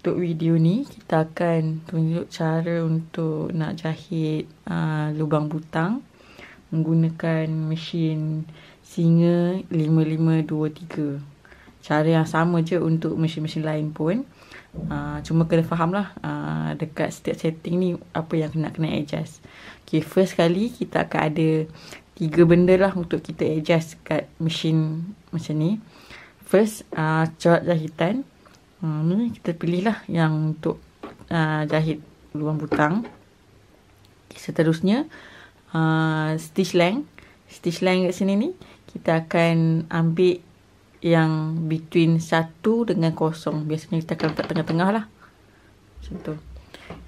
untuk video ni kita akan tunjuk cara untuk nak jahit uh, lubang butang menggunakan mesin Singer 5523 cara yang sama je untuk mesin-mesin lain pun uh, cuma kena faham lah uh, ah, dekat setiap setting ni apa yang nak kena adjust ok first kali kita akan ada tiga benda lah untuk kita adjust kat mesin macam ni first uh, corak jahitan Hmm, ni kita pilihlah yang untuk uh, jahit luang butang. Seterusnya, uh, stitch length. Stitch length kat sini ni, kita akan ambil yang between 1 dengan kosong Biasanya kita akan letak tengah-tengah lah. Macam tu.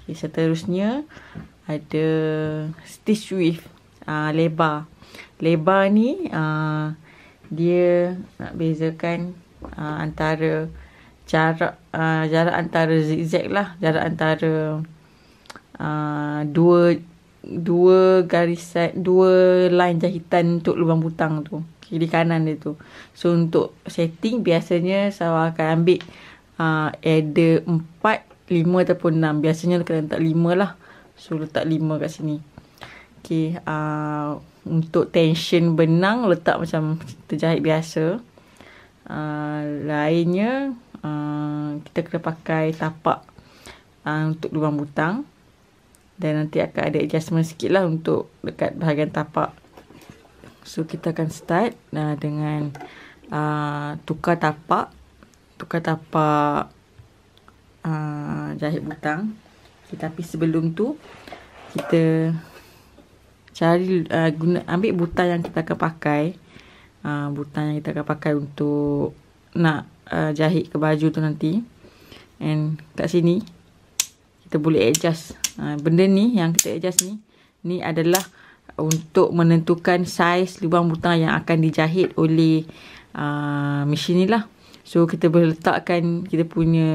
Okay, seterusnya, ada stitch width. Uh, lebar. Lebar ni, uh, dia nak bezakan uh, antara jarak uh, jarak antara zigzag lah jarak antara uh, dua dua garis dua line jahitan untuk lubang butang tu kiri kanan dia tu so untuk setting biasanya saya akan ambil uh, adder 4 5 ataupun 6 biasanya kena letak 5 lah so letak 5 kat sini Okay, uh, untuk tension benang letak macam terjahit biasa uh, lainnya uh, kita kena pakai tapak uh, untuk lubang butang dan nanti akan ada adjustment sikit lah untuk dekat bahagian tapak so kita akan start uh, dengan uh, tukar tapak tukar tapak uh, jahit butang okay, tapi sebelum tu kita cari uh, guna, ambil butang yang kita akan pakai uh, butang yang kita akan pakai untuk nak uh, jahit ke baju tu nanti and kat sini kita boleh adjust uh, benda ni yang kita adjust ni ni adalah untuk menentukan saiz lubang butang yang akan dijahit oleh uh, mesin ni lah so kita boleh letakkan kita punya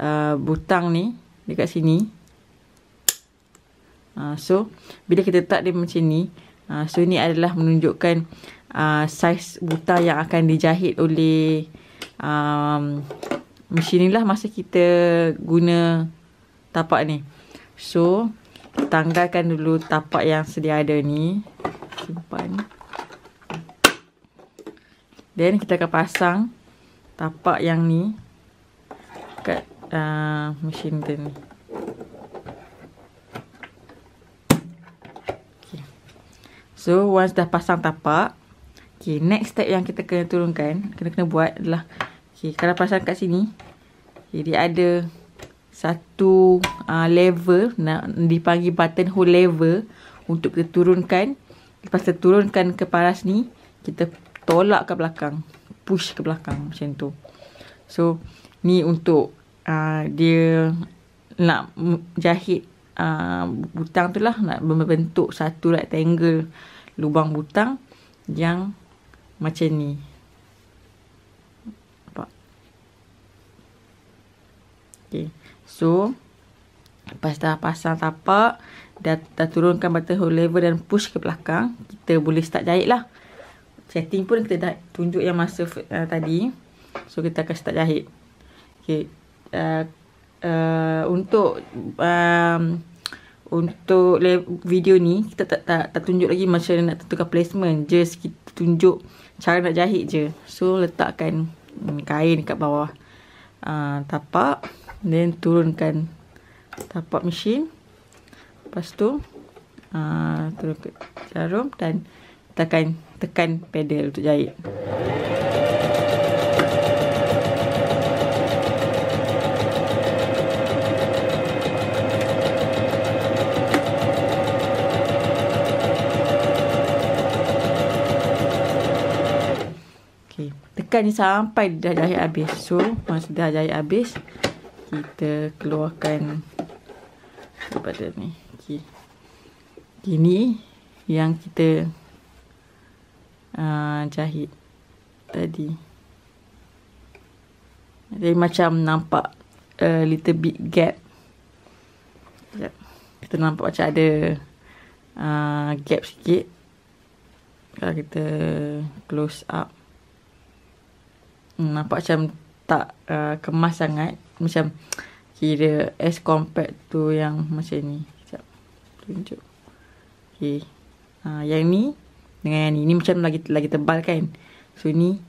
uh, butang ni dekat sini uh, so bila kita letak dia macam ni uh, so ni adalah menunjukkan uh, saiz buta yang akan dijahit oleh um, mesin ni lah masa kita guna tapak ni. So, tanggalkan dulu tapak yang sedia ada ni. Simpan. Then kita akan pasang tapak yang ni kat uh, mesin kita ni. So once dah pasang tapak Okay, next step yang kita kena turunkan, kena-kena buat adalah Okay, kalau perasan kat sini okay, Dia ada satu uh, ah, lever, nak dipanggil buttonhole level Untuk kita turunkan Lepas kita turunkan ke paras ni Kita tolak ke belakang Push ke belakang macam tu So, ni untuk uh, dia nak jahit uh, butang tu lah Nak membentuk satu rectangle lubang butang yang macam ni nampak ok so lepas dah pasang tapak dah, dah turunkan butterhole lever dan push ke belakang kita boleh start jahit lah setting pun kita dah tunjuk yang masa uh, tadi so kita akan start jahit okay uh, uh, untuk um, untuk video ni kita tak tak tak tunjuk lagi macam nak tentukan placement just kita tunjuk cara nak jahit je so letakkan kain kat bawah uh, tapak then turunkan tapak mesin lepas tu uh, ah, turunkan jarum dan tekan tekan pedal untuk jahit ikan ni sampai dah jahit habis. So, masa dah jahit habis, kita keluarkan daripada ni. Okay. Ini yang kita uh, jahit tadi. Jadi macam nampak a little bit gap. Sekejap. Kita nampak macam ada uh, gap sikit. Kalau kita close up. Hmm, nampak macam tak uh, kemas sangat macam kira as compact tu yang macam ni sekejap tunjuk okey uh, yang ni dengan yang ni ni macam lagi lagi tebal kan so ni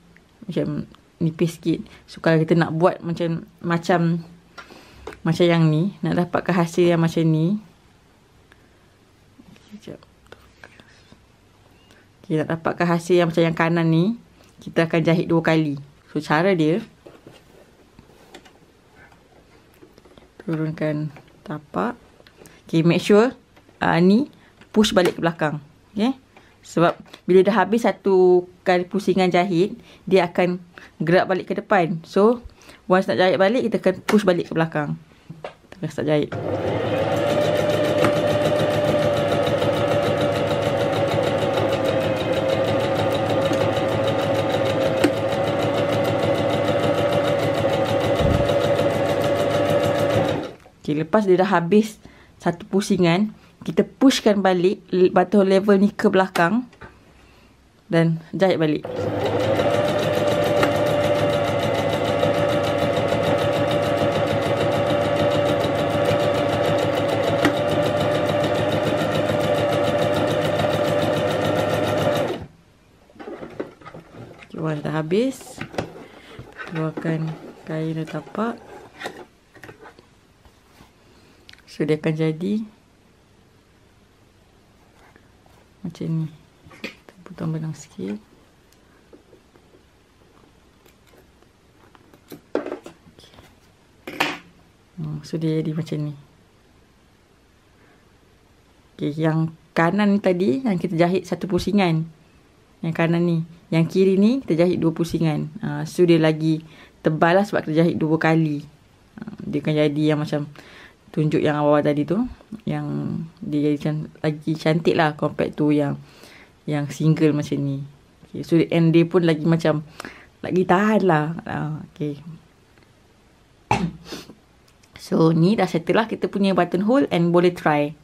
macam nipis sikit so kalau kita nak buat macam macam macam yang ni nak dapatkan hasil yang macam ni sekejap kita okay, nak dapatkan hasil yang macam yang kanan ni kita akan jahit dua kali So cara dia Turunkan tapak Okay make sure uh, Ni push balik ke belakang Okay sebab bila dah habis satu kali pusingan jahit Dia akan gerak balik ke depan So once nak jahit balik kita akan push balik ke belakang Terus akan jahit Okay okay, lepas dia dah habis satu pusingan, kita pushkan balik batu level ni ke belakang dan jahit balik. Okay, dah habis. Keluarkan kain dan tapak. So dia akan jadi macam ni. Kita potong benang sikit. Hmm, so dia jadi macam ni okay, Yang kanan ni tadi Yang kita jahit satu pusingan Yang kanan ni Yang kiri ni kita jahit dua pusingan uh, So dia lagi tebal lah sebab kita jahit dua kali uh, Dia akan jadi yang macam tunjuk yang awal tadi tu yang dia jadi lagi cantik lah compared tu yang yang single macam ni okay, so and dia pun lagi macam lagi tahan lah uh, okay. so ni dah settle lah kita punya button hole, and boleh try